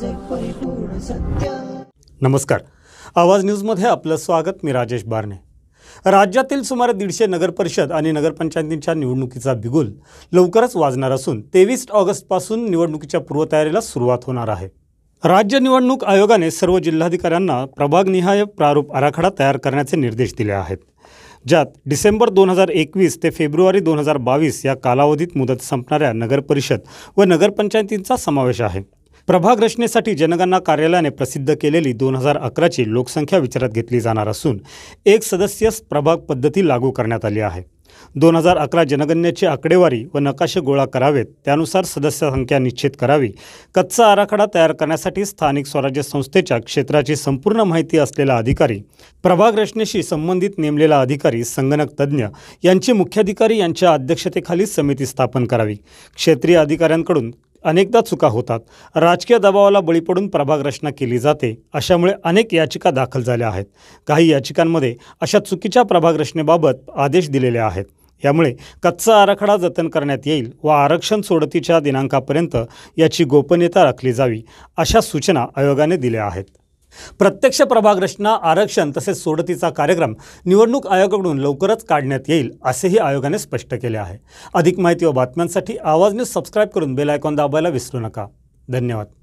सत्य नमस्कार आवाज न्यूजमध्ये आपलं स्वागत मी राजेश बारणे राज्यातील सुमारे दीडशे नगरपरिषद आणि नगरपंचायतींच्या निवडणुकीचा बिगुल लवकरच वाजणार असून तेवीस ऑगस्टपासून निवडणुकीच्या पूर्वतयारीला सुरुवात होणार आहे राज्य निवडणूक आयोगाने सर्व जिल्हाधिकाऱ्यांना प्रभागनिहाय प्रारूप आराखडा तयार करण्याचे निर्देश दिले आहेत ज्यात डिसेंबर दोन हजार एकवीस ते फेब्रुवारी दोन हजार बावीस या कालावधीत मुदत संपणाऱ्या नगरपरिषद व नगरपंचायतींचा समावेश आहे प्रभाग रचनेसाठी जनगणना कार्यालयाने प्रसिद्ध केलेली दोन हजार अकराची लोकसंख्या विचारात घेतली जाणार असून एक सदस्य प्रभाग पद्धती लागू करण्यात आली आहे दोन हजार अकरा जनगणनेची आकडेवारी व नकाशे गोळा करावेत त्यानुसार सदस्य संख्या निश्चित करावी कच्चा आराखडा तयार करण्यासाठी स्थानिक स्वराज्य संस्थेच्या क्षेत्राची संपूर्ण माहिती असलेला अधिकारी प्रभाग रचनेशी संबंधित नेमलेला अधिकारी संगणक तज्ज्ञ यांचे मुख्याधिकारी यांच्या अध्यक्षतेखाली समिती स्थापन करावी क्षेत्रीय अधिकाऱ्यांकडून अनेकदा चुका होतात राजकीय दबावाला बळी पडून प्रभाग रचना केली जाते अशामुळे अनेक याचिका दाखल झाल्या आहेत काही याचिकांमध्ये अशा चुकीच्या प्रभाग रचनेबाबत आदेश दिलेले आहेत यामुळे कच्चा आराखडा जतन करण्यात येईल व आरक्षण सोडतीच्या दिनांकापर्यंत याची गोपनीयता राखली जावी अशा सूचना आयोगाने दिल्या आहेत प्रत्यक्ष प्रभाग रचना आरक्षण तसेच सोडतीचा कार्यक्रम निवडणूक आयोगाकडून लवकरच काढण्यात येईल असेही आयोगाने स्पष्ट केले आहे अधिक माहिती व बातम्यांसाठी आवाज न्यूज सबस्क्राईब करून बेल आयकॉन दाबायला विसरू नका धन्यवाद